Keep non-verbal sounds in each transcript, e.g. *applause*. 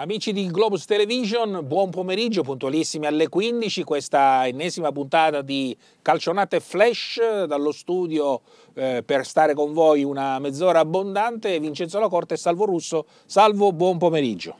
Amici di Globus Television, buon pomeriggio, puntualissimi alle 15, questa ennesima puntata di Calcionate Flash dallo studio eh, per stare con voi una mezz'ora abbondante, Vincenzo Lacorte e Salvo Russo. Salvo, buon pomeriggio.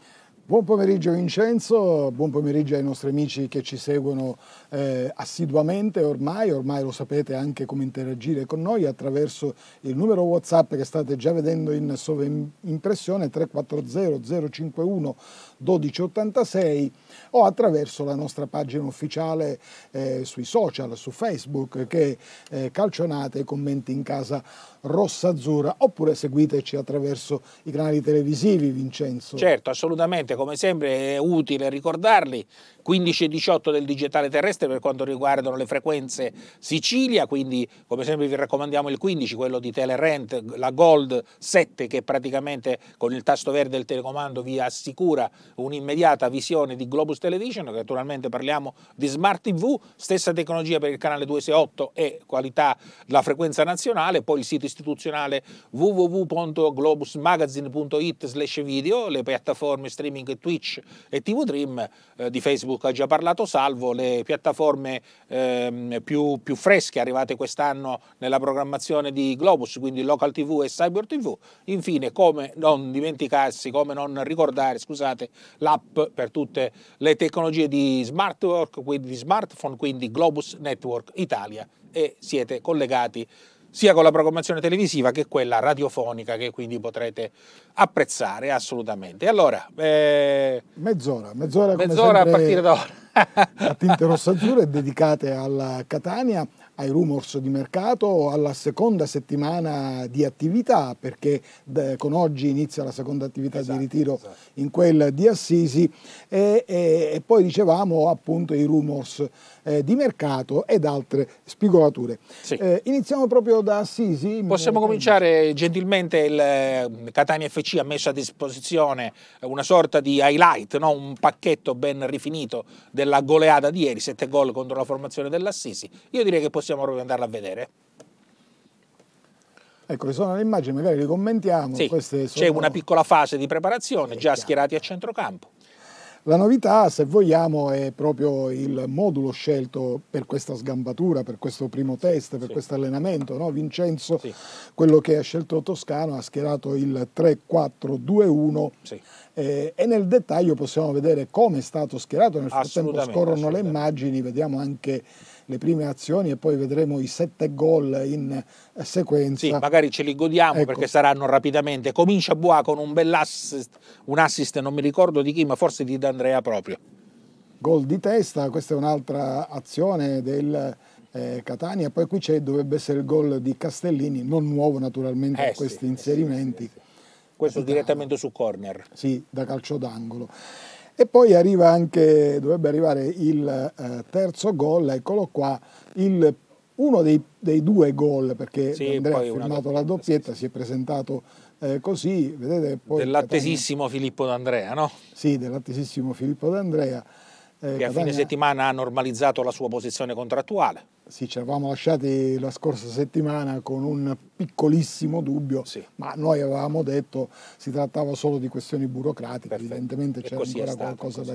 Buon pomeriggio Vincenzo, buon pomeriggio ai nostri amici che ci seguono eh, assiduamente ormai, ormai lo sapete anche come interagire con noi attraverso il numero Whatsapp che state già vedendo in sovraimpressione 340 051 1286 o attraverso la nostra pagina ufficiale eh, sui social, su Facebook, che eh, calcionate e commenti in casa rossa azzurra, oppure seguiteci attraverso i canali televisivi, Vincenzo. Certo, assolutamente, come sempre è utile ricordarli. 15 e 18 del digitale terrestre per quanto riguardano le frequenze Sicilia, quindi come sempre vi raccomandiamo il 15, quello di Telerent, la Gold 7 che praticamente con il tasto verde del telecomando vi assicura un'immediata visione di Globus Television, naturalmente parliamo di Smart TV, stessa tecnologia per il canale 268 e qualità della frequenza nazionale, poi il sito istituzionale www.globusmagazine.it slash video, le piattaforme streaming Twitch e TV Dream, eh, di Facebook ha già parlato Salvo, le piattaforme eh, più, più fresche arrivate quest'anno nella programmazione di Globus, quindi Local TV e Cyber TV, infine come non dimenticarsi, come non ricordare, scusate, l'app per tutte le tecnologie di, smart work, quindi di smartphone, quindi Globus Network Italia e siete collegati sia con la programmazione televisiva che quella radiofonica che quindi potrete apprezzare assolutamente. Allora, eh... mezz'ora, mezz'ora, mezz'ora sempre, a partire da ora. Tinte Rossa Azzurra è dedicate alla Catania, ai rumors di mercato alla seconda settimana di attività perché con oggi inizia la seconda attività esatto, di ritiro esatto. in quel di Assisi e, e, e, poi dicevamo appunto i rumors eh, di mercato ed altre spigolature. Sì. Eh, iniziamo proprio da Assisi. Possiamo cominciare gentilmente, il Catania FC ha messo a disposizione una sorta di highlight, no? un pacchetto ben rifinito della goleada di ieri, 7 gol contro la formazione dell'Assisi. Io direi che possiamo possiamo proprio andarla a vedere. Ecco, ci sono le immagini, magari le commentiamo. Sì, sono... C'è una piccola fase di preparazione, già schierati a centrocampo. La novità, se vogliamo, è proprio il modulo scelto per questa sgambatura, per questo primo test, per sì. questo allenamento. No? Vincenzo, sì. quello che ha scelto Toscano, ha schierato il 3-4-2-1 sì. eh, e nel dettaglio possiamo vedere come è stato schierato. Nel frattempo scorrono le immagini, vediamo anche le prime azioni e poi vedremo i sette gol in eh, sequenza. Sì, magari ce li godiamo ecco. perché saranno rapidamente. Comincia Boa con un bell'assist, un assist non mi ricordo di chi, ma forse di D'Andrea proprio. Gol di testa, questa è un'altra azione del eh, Catania, poi qui c'è, dovrebbe essere il gol di Castellini, non nuovo naturalmente eh, questi eh sì, inserimenti. Sì, sì, Questo direttamente su corner. Sì, da calcio d'angolo. E poi arriva anche, dovrebbe arrivare il eh, terzo gol, eccolo qua, il, uno dei, dei, due gol, perché sì, Andrea ha firmato la doppietta, sì, si è presentato eh, così, vedete poi... Dell'attesissimo Catania. Filippo D'Andrea, no? Sì, dell'attesissimo Filippo D'Andrea. Eh, che a fine settimana ha normalizzato la sua posizione contrattuale. Sì, ci eravamo lasciati la scorsa settimana con un piccolissimo dubbio, sì. ma noi avevamo detto che si trattava solo di questioni burocratiche, Perfetto. evidentemente c'era ancora stato, qualcosa da,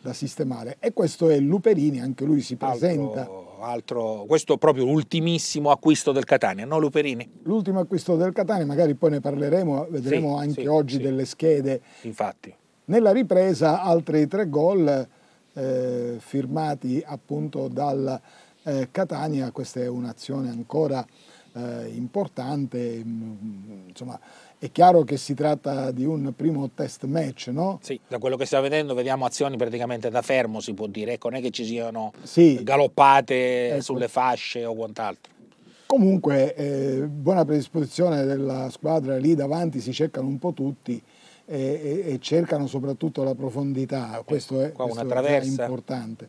da, sistemare. E questo è Luperini, anche lui si presenta. Altro, altro, questo proprio l'ultimissimo acquisto del Catania, no Luperini? L'ultimo acquisto del Catania, magari poi ne parleremo, eh, vedremo sì, anche sì, oggi delle schede. Infatti. Nella ripresa altri tre gol eh, firmati appunto dal eh, Catania, questa è un'azione ancora eh, importante, mm, insomma è chiaro che si tratta di un primo test match, no? Sì, da quello che stiamo vedendo vediamo azioni praticamente da fermo si può dire, ecco non è che ci siano sì, galoppate ecco. sulle fasce o quant'altro. Comunque eh, buona predisposizione della squadra lì davanti, si cercano un po' tutti, e, e, cercano soprattutto la profondità, eh, questo è, questo è importante.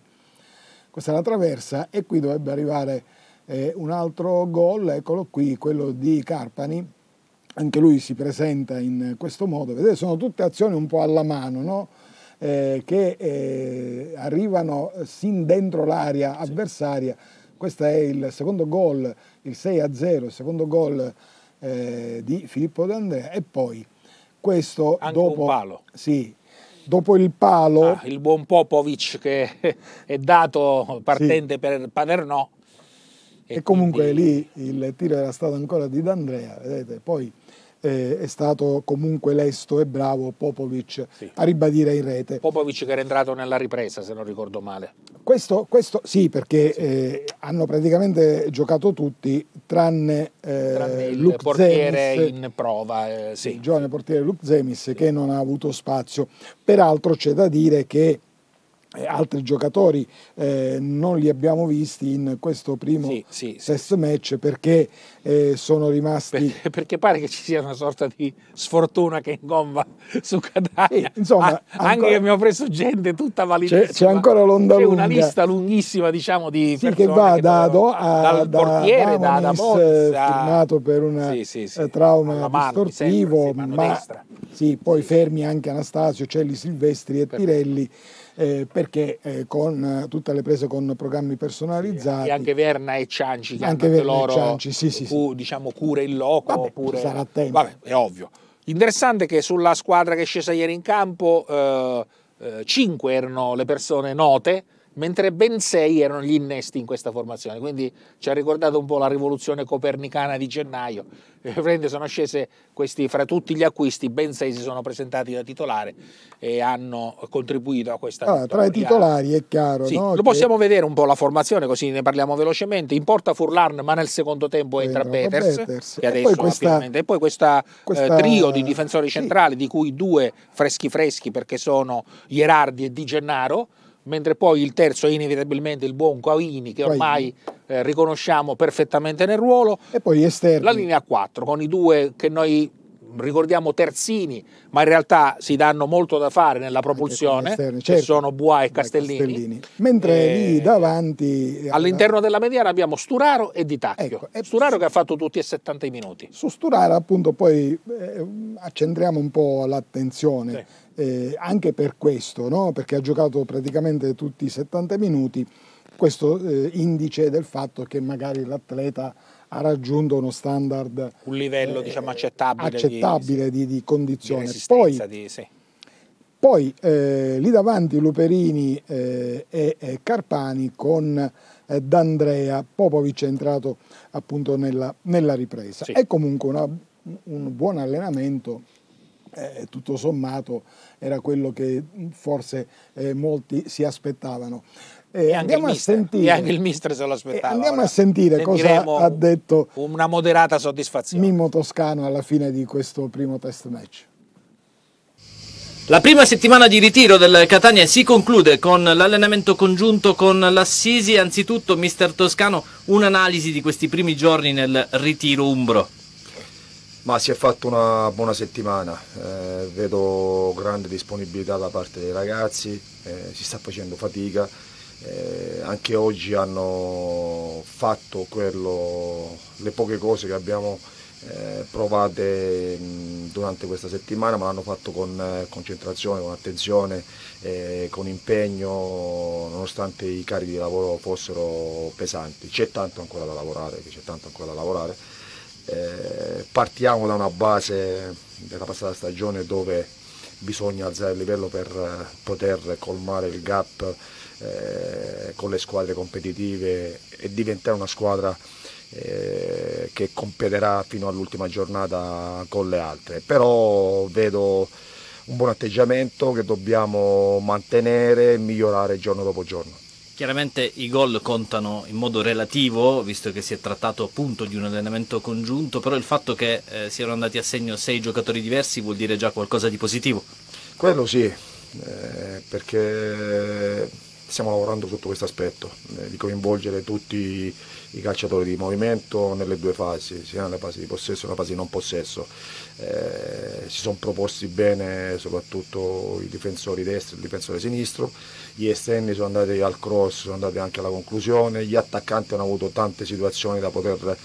Questa è la traversa e qui dovrebbe arrivare eh, un altro gol, eccolo qui, quello di Carpani, anche lui si presenta in questo modo, vedete sono tutte azioni un po' alla mano, no? eh, che eh, arrivano sin dentro l'area sì. avversaria, questo è il secondo gol, il 6 0, il secondo gol eh, di Filippo D'Andrea e poi questo Anche dopo, palo. Sì, dopo il palo... Ah, il buon Popovic che *laughs* è dato partente sì. per Paderno. E, e comunque quindi... lì il tiro era stato ancora di D'Andrea, vedete, poi eh, è stato comunque lesto e bravo Popovic sì. a ribadire in rete. Popovic che era entrato nella ripresa, se non ricordo male. Questo, questo sì, perché sì. Eh, hanno praticamente giocato tutti tranne, eh, tranne il Luke portiere Zemis, in prova, eh, sì. il giovane portiere Luke Zemis che non ha avuto spazio. Peraltro c'è da dire che altri giocatori eh, non li abbiamo visti in questo primo sì, sì, test sì. match perché eh, sono rimasti perché, *laughs* perché, pare che ci sia una sorta di sfortuna che ingomba *laughs* su Catania insomma, ancora... anche che abbiamo preso gente tutta validissima c'è, c'è ancora l'onda c'è una lista lunghissima diciamo di sì, che va che da, do, a, dal da, portiere da, da Mozza firmato per un eh, trauma sportivo distorsivo ma sì, poi fermi anche Anastasio Celli Silvestri e per Tirelli eh, perché eh, con eh, tutte le prese con programmi personalizzati. E anche Verna e Cianci, che anche hanno loro, Cianci, sì, sì, cu, sì. diciamo, cure in loco. Vabbè, pure, sarà tempo. Vabbè, è ovvio. Interessante che sulla squadra che è scesa ieri in campo, eh, 5 eh, erano le persone note, mentre ben sei erano gli innesti in questa formazione, quindi ci ha ricordato un po' la rivoluzione copernicana di gennaio, eh, sono scese questi, fra tutti gli acquisti, ben sei si sono presentati da titolare e hanno contribuito a questa allora, ah, Tra i titolari è chiaro. Sì, no? Lo possiamo vedere un po' la formazione, così ne parliamo velocemente. In porta Furlan, ma nel secondo tempo entra Peters, che adesso e poi questa, e eh, poi questa, questa eh, trio di difensori centrali, sì. di cui due freschi freschi perché sono Gerardi e Di Gennaro, mentre poi il terzo è inevitabilmente il buon Quaini che ormai eh, riconosciamo perfettamente nel ruolo. E poi esterni. La linea 4 con i due che noi ricordiamo terzini, ma in realtà si danno molto da fare nella propulsione, esterni, certo. sono Bois e Castellini. Castellini. Mentre e... Eh, lì davanti... Eh, all'interno della mediana abbiamo Sturaro e Di Tacchio. Ecco, Sturaro che ha fatto tutti e 70 i minuti. Su Sturaro appunto poi eh, accentriamo un po' l'attenzione. Sì eh, anche per questo, no? perché ha giocato praticamente tutti i 70 minuti, questo eh, indice del fatto che magari l'atleta ha raggiunto uno standard un livello eh, diciamo accettabile, accettabile di, di, di, condizione di poi, di, sì. poi eh, lì davanti Luperini eh, e, e, Carpani con eh, D'Andrea Popovic è entrato appunto nella, nella ripresa sì. è comunque una, un buon allenamento eh, tutto sommato era quello che mm, forse eh, molti si aspettavano. Eh, andiamo, a sentire, eh, andiamo a sentire, cosa ha detto una moderata soddisfazione. Mimmo Toscano alla fine di questo primo test match. La prima settimana di ritiro del Catania si conclude con l'allenamento congiunto con l'Assisi. Anzitutto, mister Toscano, un'analisi di questi primi giorni nel ritiro umbro. Ma si è fatta una buona settimana, eh, vedo grande disponibilità da parte dei ragazzi, eh, si sta facendo fatica, eh, anche oggi hanno fatto quello, le poche cose che abbiamo eh, provate mh, mm, durante questa settimana, ma l'hanno fatto con eh, concentrazione, con attenzione, eh, con impegno, nonostante i carichi di lavoro fossero pesanti. C'è tanto ancora da lavorare, c'è tanto ancora da lavorare eh, partiamo da una base della passata stagione dove bisogna alzare il livello per eh, poter colmare il gap eh, con le squadre competitive e diventare una squadra eh, che competerà fino all'ultima giornata con le altre. Però vedo un buon atteggiamento che dobbiamo mantenere e migliorare giorno dopo giorno. Chiaramente i gol contano in modo relativo, visto che si è trattato appunto di un allenamento congiunto, però il fatto che eh, siano andati a segno sei giocatori diversi vuol dire già qualcosa di positivo. Quello sì, eh, perché stiamo lavorando sotto questo aspetto, eh, di coinvolgere tutti i calciatori di movimento nelle due fasi, sia nella fase di possesso che nella fase di non possesso. Eh, si sono proposti bene soprattutto i difensori destri e il difensore sinistro gli esterni sono andati al cross, sono andati anche alla conclusione, gli attaccanti hanno avuto tante situazioni da poter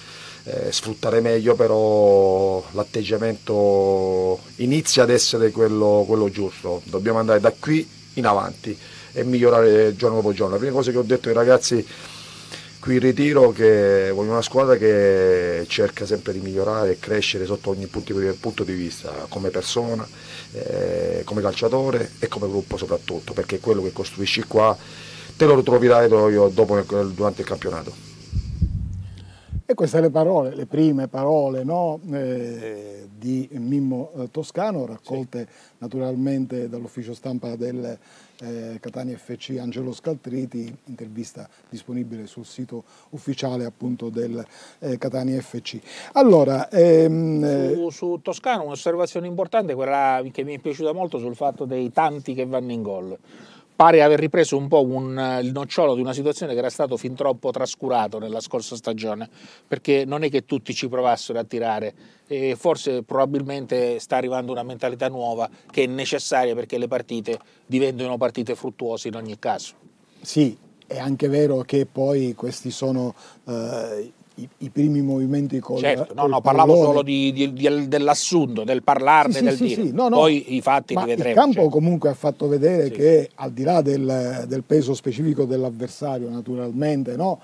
eh, sfruttare meglio, però l'atteggiamento inizia ad essere quello, quello giusto, dobbiamo andare da qui in avanti e migliorare giorno dopo giorno. La prima cosa che ho detto ai ragazzi qui in ritiro che voglio una squadra che cerca sempre di migliorare e crescere sotto ogni punto di, vista, come persona, eh, come calciatore e come gruppo soprattutto, perché quello che costruisci qua te lo ritroverai dopo, durante il campionato. E queste le parole, le prime parole no, eh, di Mimmo eh, Toscano, raccolte sì. naturalmente dall'ufficio stampa del eh, Catania FC Angelo Scaltriti, intervista disponibile sul sito ufficiale appunto del eh, Catania FC. Allora, ehm, su, eh, su, Toscano un'osservazione importante, quella che mi è piaciuta molto sul fatto dei tanti che vanno in gol pare aver ripreso un po' un, eh, il nocciolo di una situazione che era stato fin troppo trascurato nella scorsa stagione, perché non è che tutti ci provassero a tirare, e forse probabilmente sta arrivando una mentalità nuova che è necessaria perché le partite diventino partite fruttuose in ogni caso. Sì, è anche vero che poi questi sono eh, i, i primi movimenti con Certo, no, no, parlavo pallone. solo di, di, di, dell'assunto, del parlarne, sì, del sì, dire. Sì, no, no, Poi i fatti li vedremo. Il campo certo. comunque ha fatto vedere che al di là del, del, peso specifico dell'avversario naturalmente, no?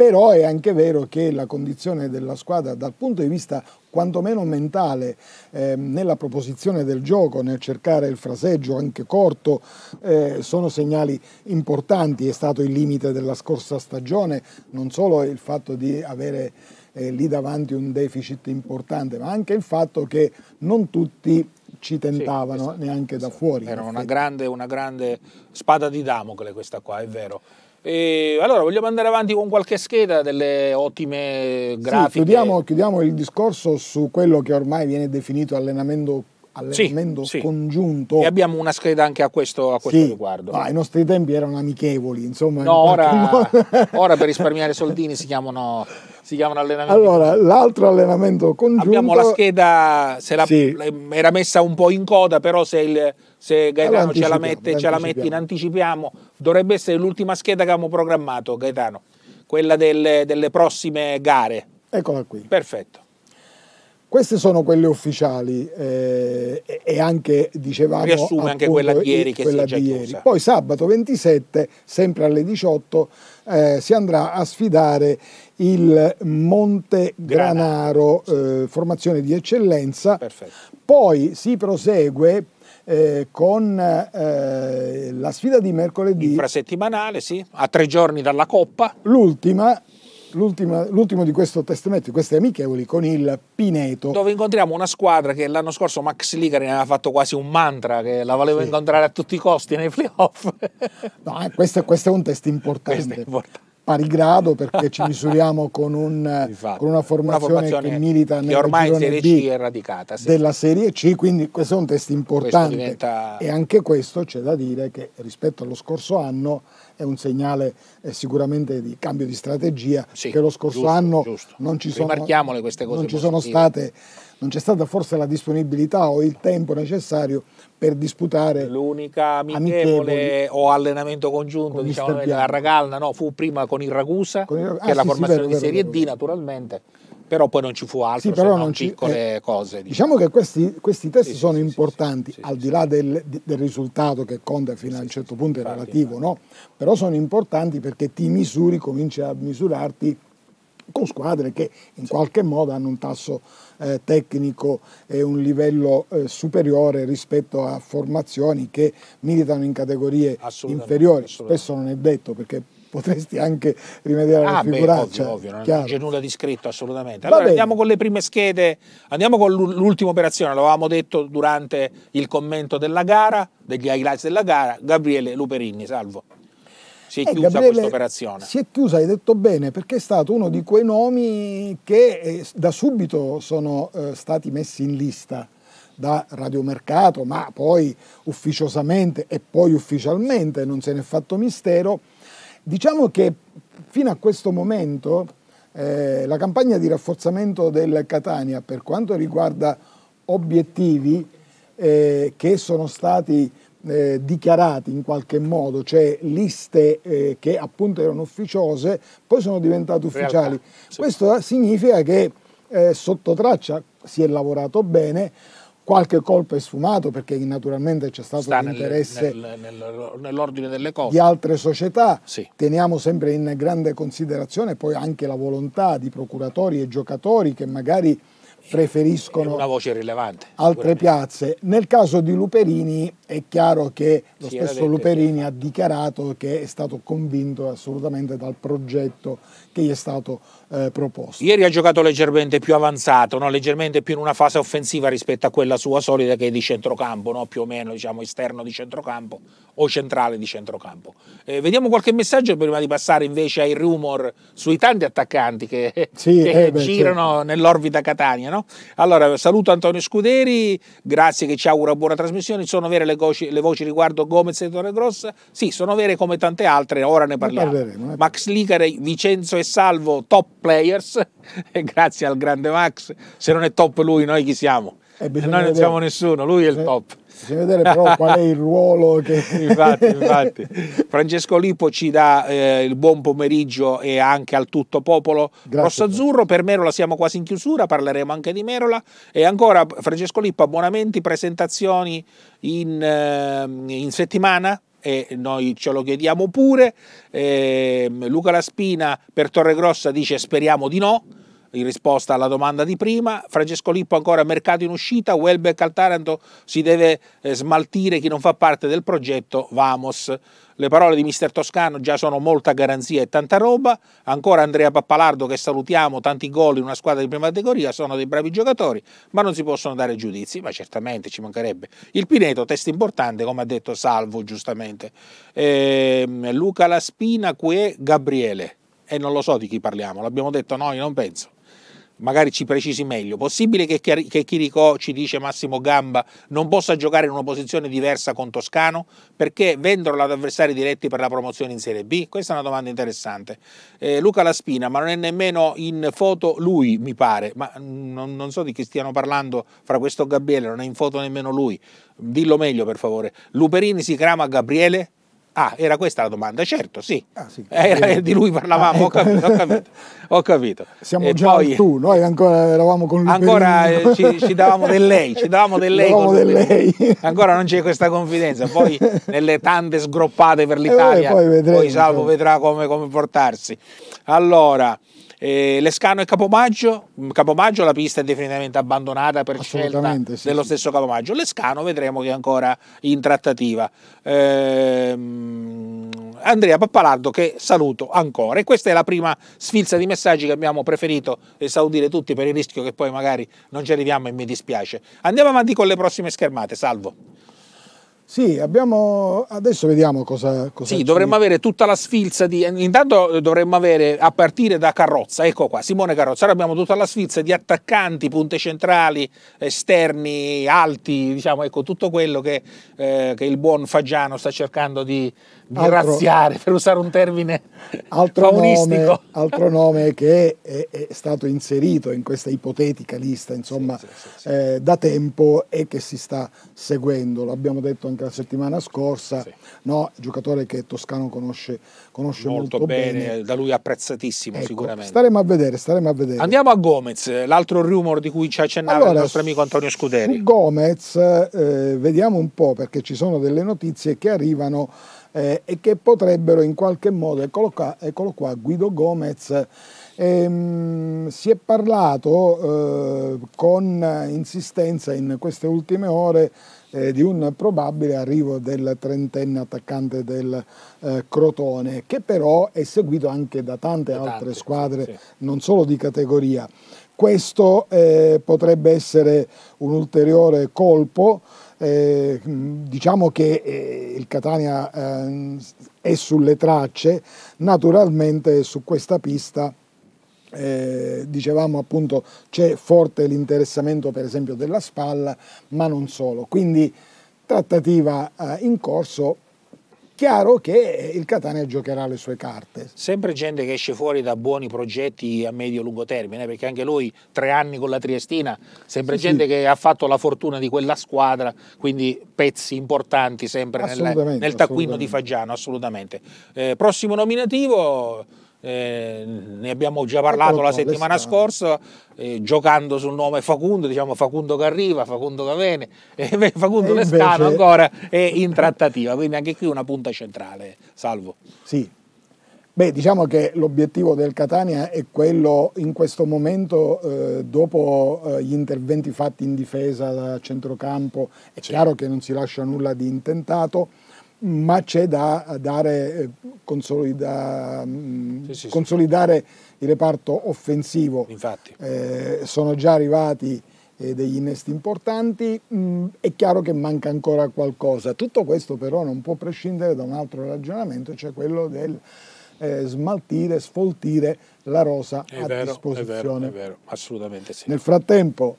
però è anche vero che la condizione della squadra dal punto di vista quantomeno mentale eh, nella proposizione del gioco, nel cercare il fraseggio anche corto, eh, sono segnali importanti, è stato il limite della scorsa stagione, non solo il fatto di avere eh, lì davanti un deficit importante, ma anche il fatto che non tutti ci tentavano sì, esatto, neanche esatto. da fuori. Era una grande, una grande spada di Damocle questa qua, è vero. E allora vogliamo andare avanti con qualche scheda delle ottime grafiche. Sì, chiudiamo, chiudiamo, il discorso su quello che ormai viene definito allenamento, allenamento sì, congiunto. Sì. E abbiamo una scheda anche a questo, a questo riguardo. Ma ah, I nostri tempi erano amichevoli, insomma. No, in ora, ora per risparmiare soldini si chiamano si chiamano allenamenti. Allora, l'altro allenamento congiunto... Abbiamo la scheda, se la, sì. Eh, era messa un po' in coda, però se, il, se Gaetano ce la mette, ce la metti in anticipiamo, dovrebbe essere l'ultima scheda che abbiamo programmato, Gaetano, quella delle, delle prossime gare. Eccola qui. Perfetto. Queste sono quelle ufficiali eh, e anche, dicevamo... Riassume anche quella di ieri che quella si è già di ieri. Poi sabato 27, sempre alle 18, eh, si andrà a sfidare il Monte Granaro, eh, formazione di eccellenza. Perfetto. Poi si prosegue eh, con eh, la sfida di mercoledì. Infrasettimanale, sì, a tre giorni dalla Coppa. L'ultima l'ultimo di questo testametto, questi amichevoli con il Pineto. Dove incontriamo una squadra che l'anno scorso Max Ligari ne aveva fatto quasi un mantra, che la voleva sì. incontrare a tutti i costi nei playoff. no, eh, questo, questo, è un test importante. Questo è importante pari grado perché ci misuriamo con, un, *laughs* Infatti, con una, formazione una, formazione che milita nella ormai Serie B C è radicata, sì. della Serie C, quindi questo è un test importante diventa... e anche questo c'è da dire che rispetto allo scorso anno è un segnale eh, sicuramente di cambio di strategia sì, che lo scorso giusto, anno giusto. non ci sono, non ci sono state non c'è stata forse la disponibilità o il tempo necessario per disputare l'unica amichevole o allenamento congiunto con diciamo, a Ragalna no, fu prima con il Ragusa con il... Ah, che sì, è la formazione sì, vero, di Serie D naturalmente però poi non ci fu altro sì, però non ci... piccole eh, cose diciamo. diciamo. che questi, questi test sì, sono sì, importanti al di là del, del, risultato che conta fino a un certo punto è relativo no? però sono importanti perché ti misuri cominci a misurarti con squadre che in qualche modo hanno un tasso eh, tecnico e un livello eh, superiore rispetto a formazioni che militano in categorie inferiori. Spesso non è detto perché potresti anche rimediare ah, alla figuraccia. Beh, ovvio, cioè, ovvio, non c'è nulla di scritto assolutamente. Allora andiamo con le prime schede, andiamo con l'ultima operazione, l'avevamo detto durante il commento della gara, degli highlights della gara, Gabriele Luperini, salvo si è eh, chiusa questa operazione. Si è chiusa, hai detto bene, perché è stato uno di quei nomi che eh, da subito sono eh, stati messi in lista da radiomercato, ma poi ufficiosamente e poi ufficialmente non se ne è fatto mistero. Diciamo che fino a questo momento eh, la campagna di rafforzamento del Catania per quanto riguarda obiettivi eh, che sono stati eh, dichiarati in qualche modo, cioè liste eh, che appunto erano ufficiose, poi sono diventate ufficiali. Realtà, sì. Questo significa che eh, sotto traccia si è lavorato bene, qualche colpo è sfumato perché naturalmente c'è stato Sta l'interesse nel, nel, nell'ordine delle cose. di altre società. Sì. Teniamo sempre in grande considerazione poi anche la volontà di procuratori e giocatori che magari preferiscono altre piazze. Nel caso di Luperini è chiaro che lo si stesso Luperini ha dichiarato che è stato convinto assolutamente dal progetto che gli è stato proposto eh, proposto. Ieri ha giocato leggermente più avanzato, no? leggermente più in una fase offensiva rispetto a quella sua solida che è di centrocampo, no? più o meno diciamo, esterno di centrocampo o centrale di centrocampo. Eh, vediamo qualche messaggio prima di passare invece ai rumor sui tanti attaccanti che, sì, che eh, beh, girano certo. nell'orbita Catania. No? Allora, saluto Antonio Scuderi, grazie che ci augura buona trasmissione. Sono vere le, voci, le voci riguardo Gomez e Torre Grossa? Sì, sono vere come tante altre, ora ne parliamo. Ne Max Licare, Vincenzo e Salvo, top players *laughs* e grazie al grande Max, se non è top lui, noi chi siamo? Eh, noi non siamo nessuno, lui è il top. Bisogna vedere però qual è il ruolo che... *laughs* infatti, infatti. Francesco Lippo ci dà eh, il buon pomeriggio e anche al tutto popolo rosso-azzurro. Per Merola siamo quasi in chiusura, parleremo anche di Merola. E ancora Francesco Lippo, abbonamenti, presentazioni in, eh, in settimana? e noi ce lo chiediamo pure. Eh, Luca Laspina per Torre Grossa dice speriamo di no in risposta alla domanda di prima. Francesco Lippo ancora mercato in uscita, Welbeck al Taranto si deve eh, smaltire chi non fa parte del progetto Vamos le parole di mister Toscano già sono molta garanzia e tanta roba, ancora Andrea Pappalardo che salutiamo, tanti gol in una squadra di prima categoria, sono dei bravi giocatori, ma non si possono dare giudizi, ma certamente ci mancherebbe. Il Pineto, test importante, come ha detto Salvo giustamente, eh, Luca Laspina, qui è Gabriele, e non lo so di chi parliamo, l'abbiamo detto noi, non penso magari ci precisi meglio. Possibile che, che Chirico ci dice Massimo Gamba non possa giocare in una posizione diversa con Toscano perché vendono ad avversari diretti per la promozione in Serie B? Questa è una domanda interessante. Eh, Luca Laspina, ma non è nemmeno in foto lui, mi pare, ma mm, non, non so di chi stiano parlando fra questo Gabriele, non è in foto nemmeno lui. Dillo meglio per favore. Luperini si crama Gabriele? Ah, era questa la domanda, certo, sì. Ah, sì era, eh. Di lui parlavamo, ah, ho, capito, ho, ecco. capito, ho capito. Siamo e già poi, tu, noi ancora eravamo con lui. Ancora eh, ci, ci, davamo del lei, ci davamo del lei. Davamo del lei. Ancora non c'è questa confidenza, poi *laughs* nelle tante sgroppate per eh, l'Italia, eh, poi, poi, Salvo vedrà come, come portarsi. Allora, eh, Lescano e Capomaggio, mm, Capomaggio la pista è definitivamente abbandonata per scelta sì, dello sì. stesso Capomaggio, Lescano vedremo che è ancora in trattativa. Ehm, Andrea Pappalardo che saluto ancora e questa è la prima sfilza di messaggi che abbiamo preferito esaudire tutti per il rischio che poi magari non ci arriviamo e mi dispiace. Andiamo avanti con le prossime schermate, salvo. Sì, abbiamo, adesso vediamo cosa... cosa sì, dovremmo avere tutta la sfilza di... Intanto dovremmo avere, a partire da Carrozza, ecco qua, Simone Carrozza, ora abbiamo tutta la sfilza di attaccanti, punte centrali, esterni, alti, diciamo, ecco, tutto quello che, eh, che il buon Fagiano sta cercando di, di altro, razziare, per usare un termine altro nome, altro nome che è, è, stato inserito in questa ipotetica lista, insomma, sì, sì, sì, eh, da tempo e che si sta seguendo. L'abbiamo detto anche la settimana scorsa, no? giocatore che Toscano conosce, conosce molto, molto bene, bene, da lui apprezzatissimo ecco, sicuramente. Staremo a vedere, staremo a vedere. Andiamo a Gomez, l'altro rumor di cui ci accennava allora, il nostro amico Antonio Scuderi. Gomez, eh, vediamo un po' perché ci sono delle notizie che arrivano eh, e che potrebbero in qualche modo, eccolo qua, eccolo qua Guido Gomez, ehm, si è parlato eh, con insistenza in queste ultime ore eh, di un probabile arrivo del trentenne attaccante del eh, Crotone, che però è seguito anche da tante, da tante altre squadre, sì. non solo di categoria. Questo eh, potrebbe essere un ulteriore colpo eh, mm, diciamo che eh, il Catania eh, è sulle tracce, naturalmente su questa pista eh, dicevamo appunto c'è forte l'interessamento per esempio della spalla ma non solo, quindi trattativa eh, in corso chiaro che il Catania giocherà le sue carte. Sempre gente che esce fuori da buoni progetti a medio e lungo termine, perché anche lui tre anni con la Triestina, sempre sì, gente sì. che ha fatto la fortuna di quella squadra, quindi pezzi importanti sempre nel, nel taccuino di Fagiano, assolutamente. Eh, prossimo nominativo eh, ne abbiamo già parlato ecco, la settimana scorsa, eh, giocando sul nome Facundo, diciamo Facundo che arriva, Facundo che viene, *laughs* eh, Facundo e invece... ancora è in trattativa, quindi anche qui una punta centrale, salvo. Sì, Beh, diciamo che l'obiettivo del Catania è quello in questo momento, eh, dopo eh, gli interventi fatti in difesa da centrocampo, è sì. chiaro che non si lascia nulla di intentato, ma c'è da eh, dare, eh, consolida, mm, sì, sì, consolidare il reparto offensivo. Infatti. Eh, sono già arrivati eh, degli innesti importanti, mh, mm, è chiaro che manca ancora qualcosa. Tutto questo però non può prescindere da un altro ragionamento, cioè quello del eh, smaltire, sfoltire la rosa è a vero, disposizione. È vero, è vero, assolutamente sì. Nel frattempo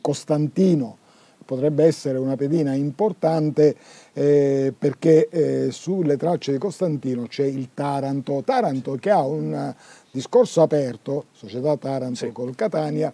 Costantino potrebbe essere una pedina importante eh, perché eh, sulle tracce di Costantino c'è il Taranto, Taranto che ha un eh, discorso aperto, società Taranto sì. col Catania,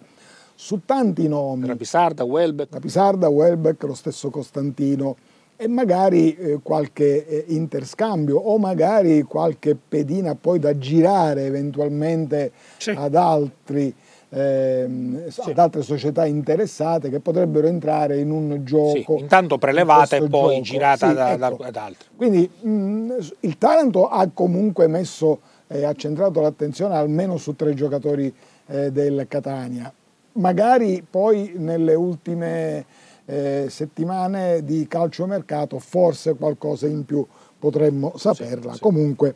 su tanti nomi. La Pisarda, Welbeck. La Pisarda, Welbeck, lo stesso Costantino e magari eh, qualche eh, interscambio o magari qualche pedina poi da girare eventualmente sì. ad altri ehm, sì. ad altre società interessate che potrebbero entrare in un gioco. Sì, intanto prelevata in e poi gioco. girata sì, da, ecco. da, ad altri. Quindi mh, mm, il Taranto ha comunque messo e eh, ha l'attenzione almeno su tre giocatori eh, del Catania. Magari poi nelle ultime eh, settimane di calciomercato forse qualcosa in più potremmo saperla. Comunque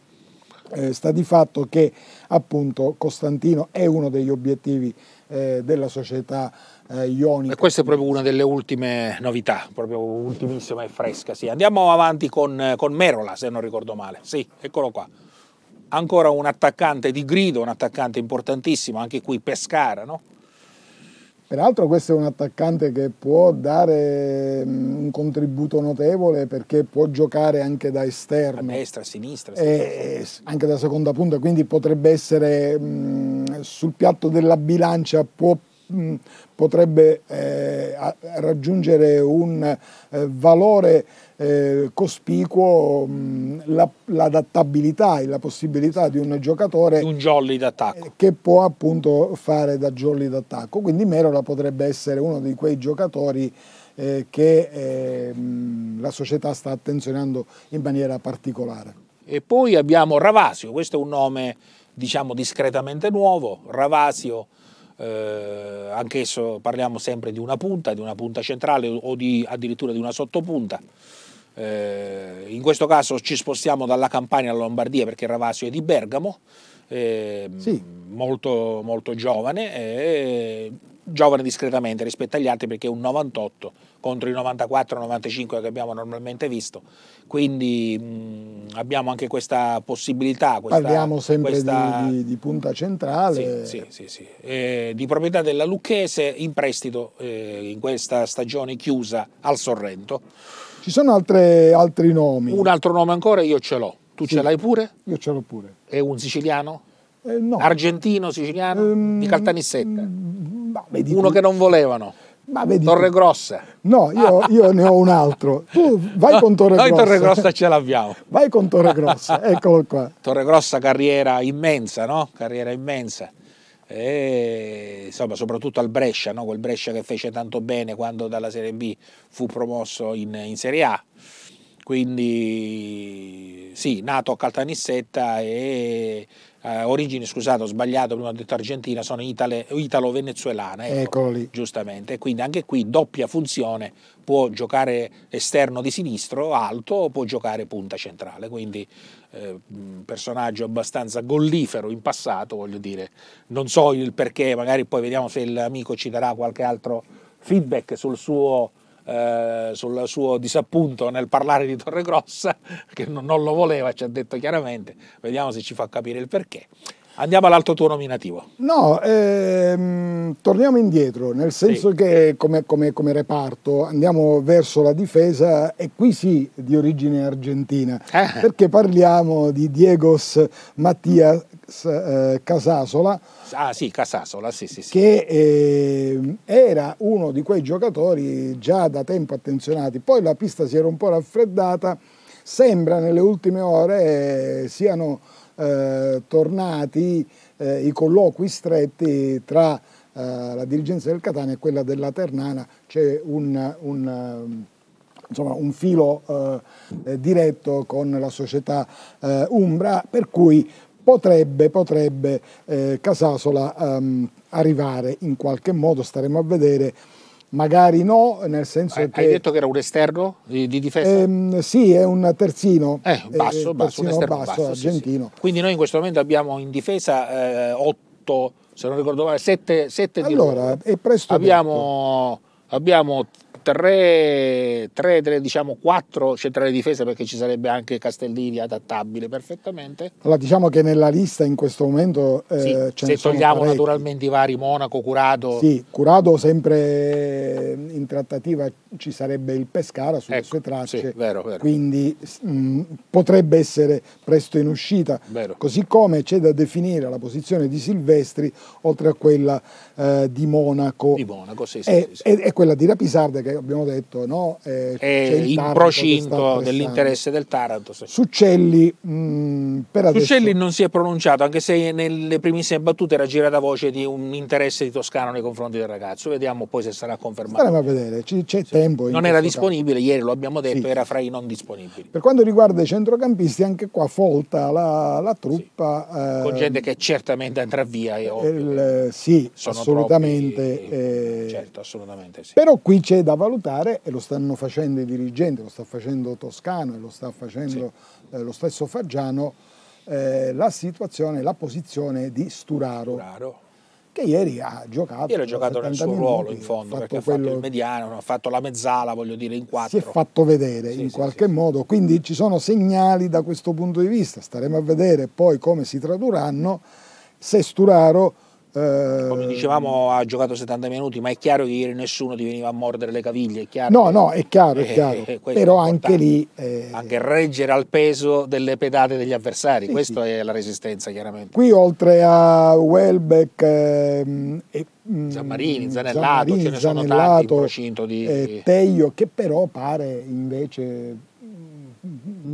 eh, sta di fatto che appunto Costantino è uno degli obiettivi eh, della società eh, ionica. E questa è proprio una delle ultime novità, proprio ultimissima e fresca. Sì. Andiamo avanti con, con Merola, se non ricordo male. Sì, eccolo qua ancora un attaccante di grido, un attaccante importantissimo, anche qui Pescara, no? Peraltro questo è un attaccante che può dare mm, un contributo notevole perché può giocare anche da esterno. A destra, a sinistra. A anche da seconda punta, quindi potrebbe essere mm, sul piatto della bilancia, può Mm, potrebbe eh, raggiungere un eh, valore eh, cospicuo mm, l'adattabilità la, e la possibilità di un giocatore un jolly d'attacco che può appunto fare da jolly d'attacco quindi Merola potrebbe essere uno di quei giocatori eh, che ehm, la società sta attenzionando in maniera particolare e poi abbiamo Ravasio questo è un nome diciamo discretamente nuovo Ravasio eh, anch'esso parliamo sempre di una punta, di una punta centrale o di, addirittura di una sottopunta. Eh, in questo caso ci spostiamo dalla Campania alla Lombardia perché Ravasio è di Bergamo, eh, sì. molto, molto giovane, eh, giovane discretamente rispetto agli altri perché è un 98 contro i 94-95 che abbiamo normalmente visto. Quindi mh, abbiamo anche questa possibilità. Questa, Parliamo sempre questa... di, di, punta centrale. Sì, sì, sì, sì. Eh, di proprietà della Lucchese in prestito eh, in questa stagione chiusa al Sorrento. Ci sono altre, altri nomi? Un altro nome ancora io ce l'ho. Tu sì, ce l'hai pure? Io ce l'ho pure. È un siciliano? Eh, no. Argentino, siciliano? Ehm, di Caltanissetta? No, mm, Uno che non volevano. Ma vedi, Torre Grossa. No, io, io, ne ho un altro. Tu vai con Torre Grossa. *laughs* Noi Torre Grossa ce l'abbiamo. Vai con Torre Grossa, *laughs* eccolo qua. Torre Grossa carriera immensa, no? Carriera immensa. E, insomma, soprattutto al Brescia, no? quel Brescia che fece tanto bene quando dalla Serie B fu promosso in, in Serie A. Quindi sì, nato a Caltanissetta e eh, origini, scusate, ho sbagliato, prima ho detto Argentina, sono italo-venezuelana. Ecco, Eccoli. Giustamente, quindi anche qui doppia funzione, può giocare esterno di sinistro, alto, o può giocare punta centrale, quindi eh, personaggio abbastanza gollifero in passato, voglio dire, non so il perché, magari poi vediamo se l'amico ci darà qualche altro feedback sul suo eh, sul suo disappunto nel parlare di Torre Grossa, che non, non lo voleva, ci ha detto chiaramente, vediamo se ci fa capire il perché. Andiamo all'altro tuo nominativo. No, ehm, torniamo indietro, nel senso sì. che come, come, come, reparto andiamo verso la difesa e qui sì di origine argentina, eh. perché parliamo di Diegos Mattia eh, Casasola. Ah sì, Casasola, sì, sì. sì. Che eh, era uno di quei giocatori già da tempo attenzionati. Poi la pista si era un po' raffreddata, sembra nelle ultime ore eh, siano eh, tornati eh, i colloqui stretti tra eh, la dirigenza del Catania e quella della Ternana. C'è un, un insomma, un filo eh, diretto con la società eh, Umbra, per cui potrebbe, potrebbe eh, Casasola ehm, arrivare in qualche modo, staremo a vedere. Magari no, nel senso Hai che... Hai detto che era un esterno di, di difesa? Ehm, sì, è un terzino. Eh, eh basso, eh, basso, un basso, basso argentino. Sì, sì. Quindi noi in questo momento abbiamo in difesa eh, 8, se non ricordo male, sette, 7 allora, di Allora, è presto Abbiamo... abbiamo tre, tre, tre diciamo quattro, c'è cioè tre perché ci sarebbe anche Castellini adattabile perfettamente. Allora diciamo che nella lista in questo momento... Eh, sì, se togliamo parecchi. naturalmente i vari Monaco, Curato... Sì, Curado sempre in trattativa ci sarebbe il Pescara sulle ecco, sue tracce, sì, vero, vero. quindi mh, mm, potrebbe essere presto in uscita. Vero. Così come c'è da definire la posizione di Silvestri oltre a quella eh, di Monaco. Di Monaco, sì, sì, e, sì, sì. E, e quella di Rapisarda che abbiamo detto, no? eh, è in procinto dell'interesse del Taranto. Sì. Succelli, mh, mm, per adesso... non si è pronunciato, anche se nelle primissime battute era girata voce di un interesse di Toscano nei confronti del ragazzo. Vediamo poi se sarà confermato. Staremo a vedere, c'è, sì. tempo. Non era disponibile, caso. ieri lo abbiamo detto, sì. era fra i non disponibili. Per quanto riguarda i centrocampisti, anche qua folta la, la truppa. Eh, Con gente che certamente andrà via. È ovvio, il, sì, assolutamente. Troppi, eh, certo, assolutamente sì. Però qui c'è da valutare valutare e lo stanno facendo i dirigenti, lo sta facendo Toscano e lo sta facendo sì. eh, lo stesso Faggiano, eh, la situazione, la posizione di Sturaro. Sturaro che ieri ha giocato. Ieri ha giocato nel suo minuti, ruolo in fondo, perché ha fatto il mediano, ha fatto la mezzala, voglio dire, in quattro. Si è fatto vedere sì, in sì, qualche sì. modo, quindi ci sono segnali da questo punto di vista, staremo a vedere poi come si tradurranno se Sturaro eh, Come dicevamo, ha giocato 70 minuti, ma è chiaro che ieri nessuno ti veniva a mordere le caviglie. È chiaro no, no, è chiaro, è *laughs* chiaro. Eh, Però è anche lì. Eh... Anche reggere al peso delle pedate degli avversari, sì, questa sì. è la resistenza, chiaramente. Qui, oltre a Welbeck, eh, Zammarini, Zanellato, Zammarini, ce ne Zanellato, sono tanti in procinto di. Teio, che però pare invece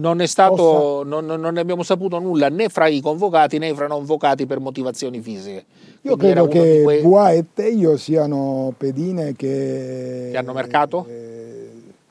non, è stato, possa... non, non abbiamo saputo nulla né fra i convocati né fra non convocati per motivazioni fisiche. Io credo che quei... Bua e Teio siano pedine che... Che hanno mercato? Eh,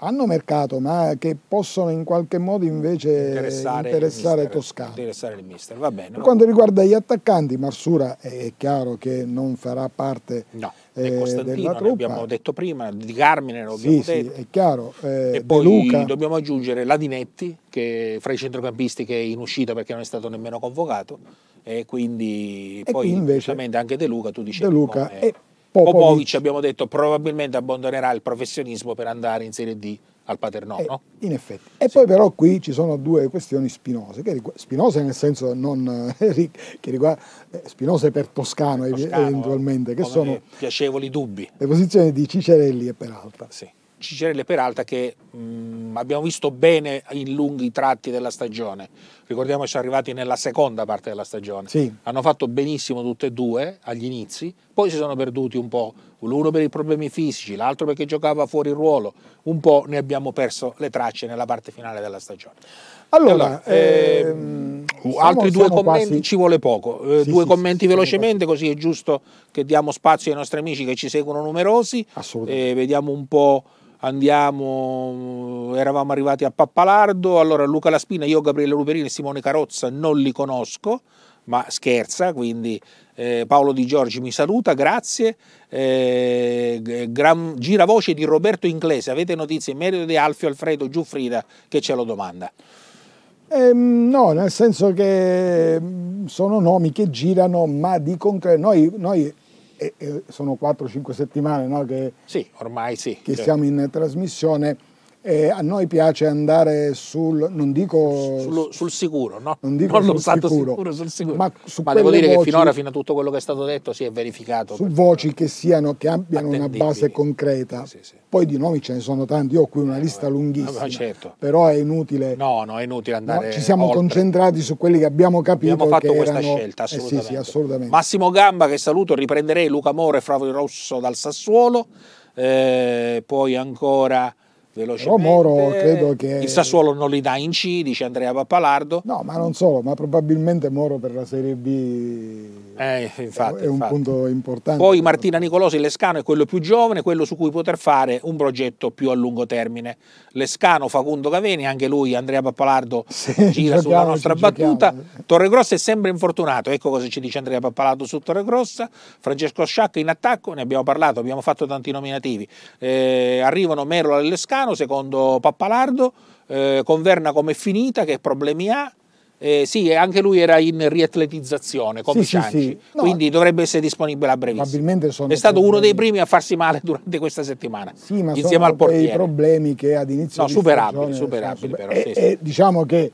hanno mercato ma che possono in qualche modo invece interessare, interessare Toscano. Interessare il mister, va bene. Per no? quanto riguarda gli attaccanti, Marsura eh, è chiaro che non farà parte no, eh, della truppa. abbiamo detto prima, di Carmine lo abbiamo sì, detto. Sì, è chiaro. Eh, e poi Luca. dobbiamo aggiungere Ladinetti, che fra i centrocampisti che è in uscita perché non è stato nemmeno convocato, e quindi e poi invece, anche De Luca, tu dicevi. De Luca, come, e Popovic. Popovic abbiamo detto probabilmente abbandonerà il professionismo per andare in Serie D al Paternò, eh, no? in effetti. E sì. poi però qui ci sono due questioni spinose, rigu- spinose nel senso non eh, *laughs* che riguarda eh, spinose per Toscano, Toscano eventualmente, che sono piacevoli dubbi. Le posizioni di Cicerelli e Peralta. Sì. Cicerelle Peralta che mh, mm, abbiamo visto bene in lunghi tratti della stagione. Ricordiamoci arrivati nella seconda parte della stagione. Sì. Hanno fatto benissimo tutte e due agli inizi, poi si sono perduti un po', l'uno per i problemi fisici, l'altro perché giocava fuori ruolo, un po' ne abbiamo perso le tracce nella parte finale della stagione. Allora, allora ehm, ehm siamo, altri due commenti, quasi... ci vuole poco, eh, due sì, commenti velocemente così è giusto che diamo spazio ai nostri amici che ci seguono numerosi, eh, vediamo un po' andiamo, eravamo arrivati a Pappalardo, allora Luca Laspina, io Gabriele Luperini e Simone Carozza non li conosco, ma scherza, quindi eh, Paolo Di Giorgi mi saluta, grazie. Eh, gran, giravoce di Roberto Inglese, avete notizie in merito di Alfio Alfredo Giuffrida che ce lo domanda? Eh, no, nel senso che mm, sono nomi che girano, ma di concreto noi, noi sono 4-5 settimane no, che, sì, ormai sì, che certo. siamo in trasmissione eh, a noi piace andare sul, non dico sul, sul sicuro, no? non dico non sul, sicuro, sicuro, sul sicuro, ma, ma devo dire voci, che finora, fino a tutto quello che è stato detto, si è verificato. Su voci che, siano, che abbiano una base concreta, sì, sì. poi di nomi ce ne sono tanti. Io ho qui una eh, lista lunghissima, no, certo. però è inutile, no, no, è inutile andare. No, ci siamo oltre. concentrati su quelli che abbiamo capito. Abbiamo fatto questa erano, scelta, assolutamente. Eh sì, assolutamente. Massimo Gamba, che saluto, riprenderei Luca More e Rosso dal Sassuolo, eh, poi ancora velocemente. Moro credo che... Il Sassuolo non li dà in C, dice Andrea Pappalardo. No, ma non solo, ma probabilmente Moro per la Serie B eh, infatti, è un infatti. punto importante. Poi Martina Nicolosi Lescano è quello più giovane, quello su cui poter fare un progetto più a lungo termine. Lescano, Facundo Caveni, anche lui, Andrea Pappalardo sì, gira sulla nostra battuta. Torregrossa è sempre infortunato, ecco cosa ci dice Andrea Pappalardo su Torregrossa. Francesco Sciacca in attacco, ne abbiamo parlato, abbiamo fatto tanti nominativi. Eh, arrivano Merola e Lescano, secondo Pappalardo. Eh, con Verna come finita, che problemi ha, eh, sì, anche lui era in riatletizzazione come sì, Cianci, sì, sì. No, quindi dovrebbe essere disponibile a brevissimo. È stato uno dei primi a farsi male *laughs* durante questa settimana, sì, ma insieme al portiere. Sì, problemi che ad inizio no, di superabili, superabili però, e, e, diciamo che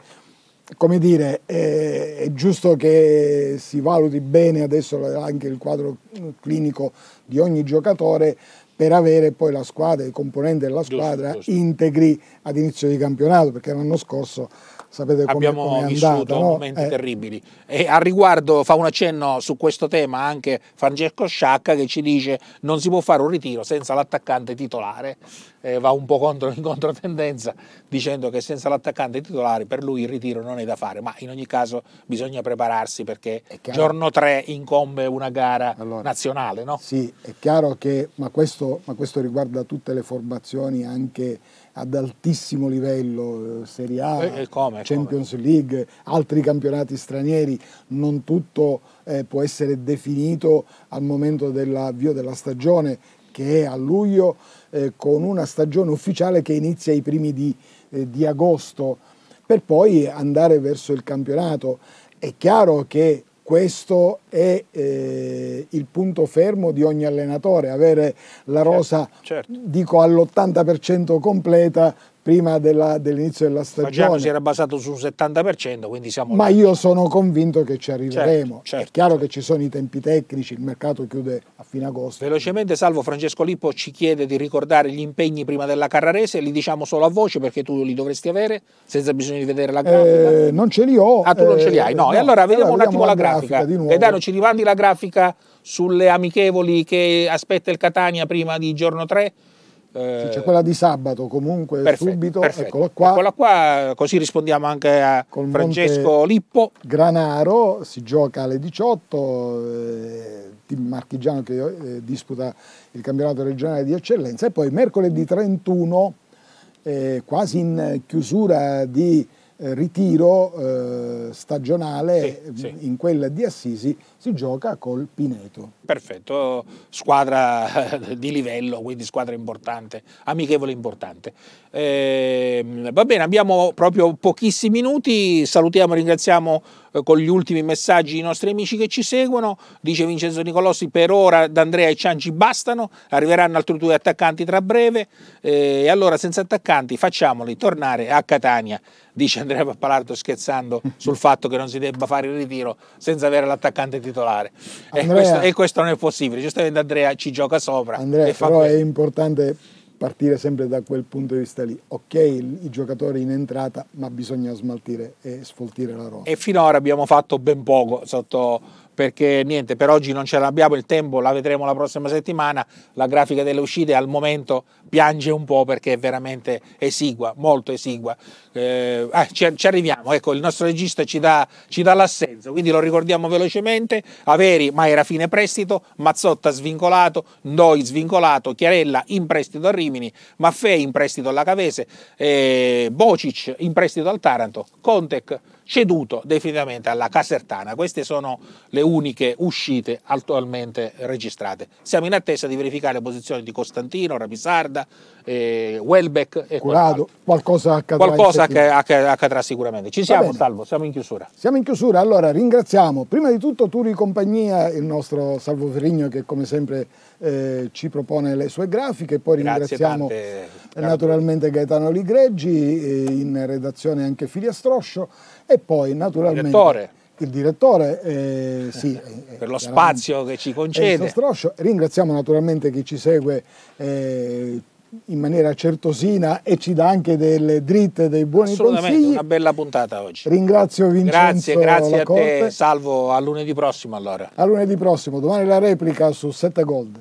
come dire, è, è, giusto che si valuti bene adesso anche il quadro clinico di ogni giocatore per avere poi la squadra, i componenti della squadra giusto, giusto. integri ad inizio di campionato, perché l'anno scorso sapete come abbiamo com'è vissuto andata, no? momenti eh. terribili. E al riguardo fa un accenno su questo tema anche Francesco Sciacca che ci dice non si può fare un ritiro senza l'attaccante titolare, eh, va un po' contro *laughs* in controtendenza dicendo che senza l'attaccante titolare per lui il ritiro non è da fare, ma in ogni caso bisogna prepararsi perché giorno 3 incombe una gara allora, nazionale. No? Sì, è chiaro che, ma questo, ma questo riguarda tutte le formazioni anche ad altissimo livello, eh, Serie A, eh, eh, e come, Champions come. League, altri campionati stranieri, non tutto eh, può essere definito al momento dell'avvio della stagione che è a luglio eh, con una stagione ufficiale che inizia ai primi di, eh, di agosto per poi andare verso il campionato. È chiaro che questo è eh, il punto fermo di ogni allenatore, avere la rosa, certo. dico all'80% completa prima dell'inizio della stagione. Fagiano si era basato su un 70%, quindi siamo... Ma là. io sono convinto che ci arriveremo. Certo, certo, È chiaro certo. che ci sono i tempi tecnici, il mercato chiude a fine agosto. Velocemente, salvo Francesco Lippo ci chiede di ricordare gli impegni prima della Carrarese, li diciamo solo a voce perché tu li dovresti avere, senza bisogno di vedere la eh, grafica. Eh, non ce li ho. Ah, tu eh, non ce li eh, hai? No, no e allora vediamo allora, un attimo la, la grafica. grafica Dano, ci rimandi la grafica sulle amichevoli che aspetta il Catania prima di giorno 3? Eh, sì, c'è quella di sabato comunque perfetto, subito, perfetto. eccola qua. Eccola qua, così rispondiamo anche a Col Francesco Monte Lippo. Granaro si gioca alle 18, eh, team marchigiano che eh, disputa il campionato regionale di eccellenza e poi mercoledì 31, eh, quasi in chiusura di eh, ritiro eh, stagionale sì, sì. in quella di Assisi, si gioca col Pineto. Perfetto, squadra *laughs* di livello, quindi squadra importante, amichevole importante. Eh, va bene, abbiamo proprio pochissimi minuti, salutiamo e ringraziamo eh, con gli ultimi messaggi i nostri amici che ci seguono. Dice Vincenzo Nicolossi, per ora D'Andrea e Cianci bastano, arriveranno altri due attaccanti tra breve eh, e allora senza attaccanti facciamoli tornare a Catania, dice Andrea Pappalardo scherzando *laughs* sul fatto che non si debba fare il ritiro senza avere l'attaccante titolare. Andrea, e, questo, e, questo, non è possibile, giustamente Andrea ci gioca sopra. Andrea, però questo. è importante partire sempre da quel punto di vista lì. Ok, il, i giocatori in entrata, ma bisogna smaltire e sfoltire la roba. E finora abbiamo fatto ben poco sotto perché niente, per oggi non ce l'abbiamo il tempo, la vedremo la prossima settimana, la grafica delle uscite al momento piange un po' perché è veramente esigua, molto esigua. Eh, ah, ci, ci, arriviamo, ecco, il nostro regista ci dà, ci dà l'assenza, quindi lo ricordiamo velocemente, Averi ma era fine prestito, Mazzotta svincolato, Noi svincolato, Chiarella in prestito a Rimini, Maffei in prestito alla Cavese, eh, Bocic in prestito al Taranto, Contec ceduto definitivamente alla Casertana. Queste sono le uniche uscite attualmente registrate. Siamo in attesa di verificare le posizioni di Costantino, Rapisarda, eh, Welbeck e Curado. Qualcosa accadrà, qualcosa accadrà sicuramente. Ci siamo, Salvo, siamo in chiusura. Siamo in chiusura, allora ringraziamo prima di tutto Turi Compagnia, il nostro Salvo Ferrigno che come sempre eh, ci propone le sue grafiche. Poi Grazie ringraziamo tante, eh, naturalmente Gaetano Ligreggi, eh, in redazione anche Filia Stroscio e poi naturalmente... Direttore il direttore, eh, sì, *laughs* eh, per lo spazio che ci concede. Ringraziamo naturalmente chi ci segue eh, in maniera certosina e ci dà anche delle dritte, dei buoni Assolutamente, consigli. una bella puntata oggi. Ringrazio Vincenzo Grazie, grazie Lacorte. a te, salvo a lunedì prossimo allora. A lunedì prossimo, domani la replica su 7 Gold.